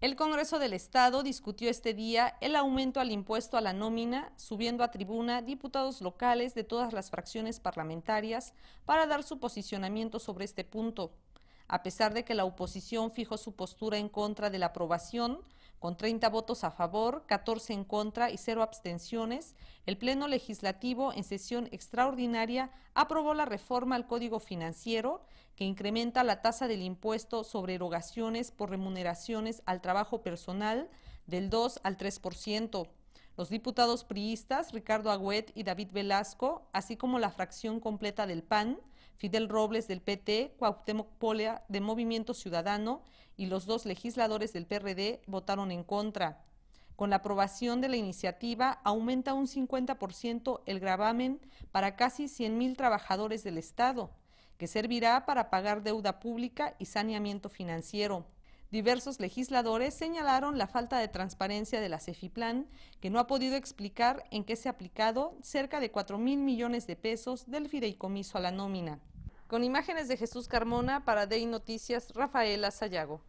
El Congreso del Estado discutió este día el aumento al impuesto a la nómina, subiendo a tribuna diputados locales de todas las fracciones parlamentarias para dar su posicionamiento sobre este punto. A pesar de que la oposición fijó su postura en contra de la aprobación, con 30 votos a favor, 14 en contra y 0 abstenciones, el Pleno Legislativo en sesión extraordinaria aprobó la reforma al Código Financiero que incrementa la tasa del impuesto sobre erogaciones por remuneraciones al trabajo personal del 2 al 3%. Los diputados priistas Ricardo Agüet y David Velasco, así como la fracción completa del PAN, Fidel Robles del PT, Cuauhtémoc de Movimiento Ciudadano y los dos legisladores del PRD votaron en contra. Con la aprobación de la iniciativa, aumenta un 50% el gravamen para casi mil trabajadores del Estado, que servirá para pagar deuda pública y saneamiento financiero. Diversos legisladores señalaron la falta de transparencia de la CEFIPLAN, que no ha podido explicar en qué se ha aplicado cerca de 4 mil millones de pesos del fideicomiso a la nómina. Con imágenes de Jesús Carmona para Day Noticias, Rafaela Sayago.